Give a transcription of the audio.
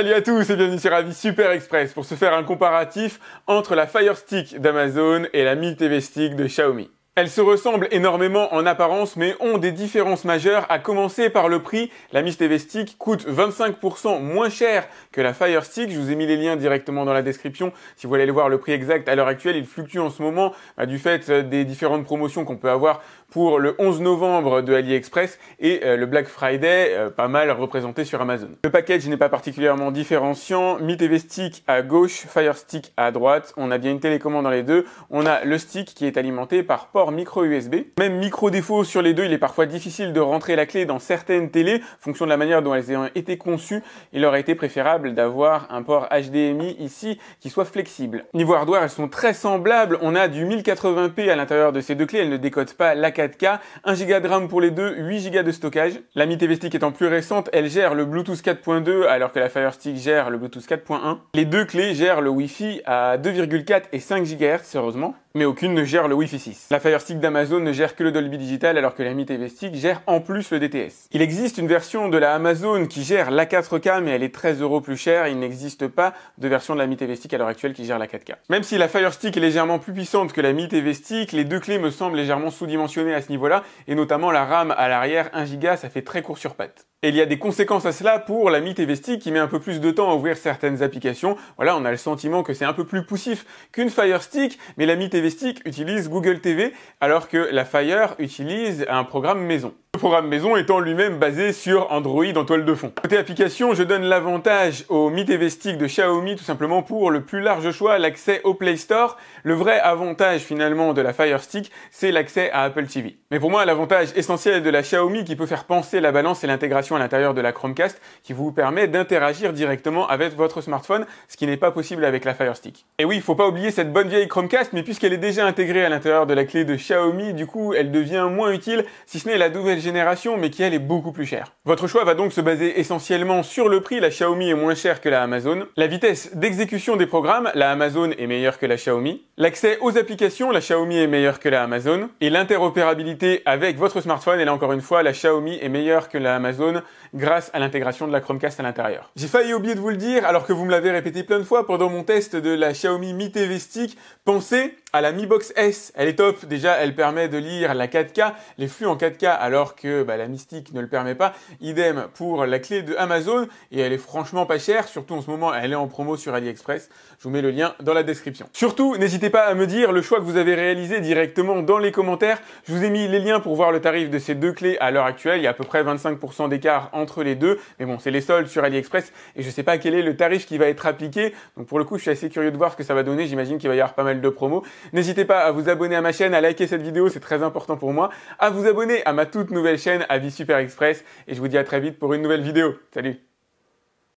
Salut à tous et bienvenue sur Avis Super Express pour se faire un comparatif entre la Fire Stick d'Amazon et la Mi TV Stick de Xiaomi. Elles se ressemblent énormément en apparence mais ont des différences majeures à commencer par le prix. La Mist TV Stick coûte 25% moins cher que la Fire Stick. Je vous ai mis les liens directement dans la description si vous voulez aller voir le prix exact à l'heure actuelle. Il fluctue en ce moment euh, du fait euh, des différentes promotions qu'on peut avoir pour le 11 novembre de AliExpress et euh, le Black Friday pas mal représenté sur Amazon. Le package n'est pas particulièrement différenciant. Mi TV Stick à gauche, Fire Stick à droite. On a bien une télécommande dans les deux. On a le stick qui est alimenté par port micro USB. Même micro défaut sur les deux, il est parfois difficile de rentrer la clé dans certaines télés, fonction de la manière dont elles ont été conçues. Il aurait été préférable d'avoir un port HDMI ici qui soit flexible. Niveau hardware, elles sont très semblables. On a du 1080p à l'intérieur de ces deux clés. Elles ne décodent pas la 4K. 1 Go de RAM pour les deux, 8 Go de stockage. La Mi TV Stick étant plus récente, elle gère le Bluetooth 4.2 alors que la Fire Stick gère le Bluetooth 4.1. Les deux clés gèrent le Wi-Fi à 2,4 et 5 GHz, heureusement mais aucune ne gère le Wi-Fi 6. La Fire Stick d'Amazon ne gère que le Dolby Digital alors que la Mi TV Stick gère en plus le DTS. Il existe une version de la Amazon qui gère la 4K mais elle est 13 euros plus chère il n'existe pas de version de la Mi TV Stick à l'heure actuelle qui gère la 4K. Même si la Fire Stick est légèrement plus puissante que la Mi TV Stick, les deux clés me semblent légèrement sous-dimensionnées à ce niveau-là et notamment la RAM à l'arrière 1 Go ça fait très court sur patte. Et il y a des conséquences à cela pour la TV Stick qui met un peu plus de temps à ouvrir certaines applications. Voilà, on a le sentiment que c'est un peu plus poussif qu'une Fire Stick, mais la TV Stick utilise Google TV alors que la Fire utilise un programme maison programme maison étant lui-même basé sur Android en toile de fond. Côté application, je donne l'avantage au Mi TV Stick de Xiaomi tout simplement pour le plus large choix, l'accès au Play Store. Le vrai avantage finalement de la Fire Stick, c'est l'accès à Apple TV. Mais pour moi, l'avantage essentiel de la Xiaomi qui peut faire penser la balance et l'intégration à l'intérieur de la Chromecast qui vous permet d'interagir directement avec votre smartphone, ce qui n'est pas possible avec la Fire Stick. Et oui, il faut pas oublier cette bonne vieille Chromecast, mais puisqu'elle est déjà intégrée à l'intérieur de la clé de Xiaomi, du coup, elle devient moins utile si ce n'est la nouvelle génération génération, mais qui elle est beaucoup plus chère. Votre choix va donc se baser essentiellement sur le prix, la Xiaomi est moins chère que la Amazon, la vitesse d'exécution des programmes, la Amazon est meilleure que la Xiaomi, l'accès aux applications, la Xiaomi est meilleure que la Amazon, et l'interopérabilité avec votre smartphone, et là encore une fois, la Xiaomi est meilleure que la Amazon grâce à l'intégration de la Chromecast à l'intérieur. J'ai failli oublier de vous le dire, alors que vous me l'avez répété plein de fois pendant mon test de la Xiaomi Mi TV Stick, pensez à la Mi Box S, elle est top. Déjà, elle permet de lire la 4K, les flux en 4K, alors que bah, la Mystique ne le permet pas. Idem pour la clé de Amazon, et elle est franchement pas chère. Surtout en ce moment, elle est en promo sur AliExpress. Je vous mets le lien dans la description. Surtout, n'hésitez pas à me dire le choix que vous avez réalisé directement dans les commentaires. Je vous ai mis les liens pour voir le tarif de ces deux clés à l'heure actuelle. Il y a à peu près 25% d'écart entre les deux. Mais bon, c'est les soldes sur AliExpress, et je sais pas quel est le tarif qui va être appliqué. Donc pour le coup, je suis assez curieux de voir ce que ça va donner. J'imagine qu'il va y avoir pas mal de promos. N'hésitez pas à vous abonner à ma chaîne, à liker cette vidéo, c'est très important pour moi, à vous abonner à ma toute nouvelle chaîne Avis Super Express et je vous dis à très vite pour une nouvelle vidéo. Salut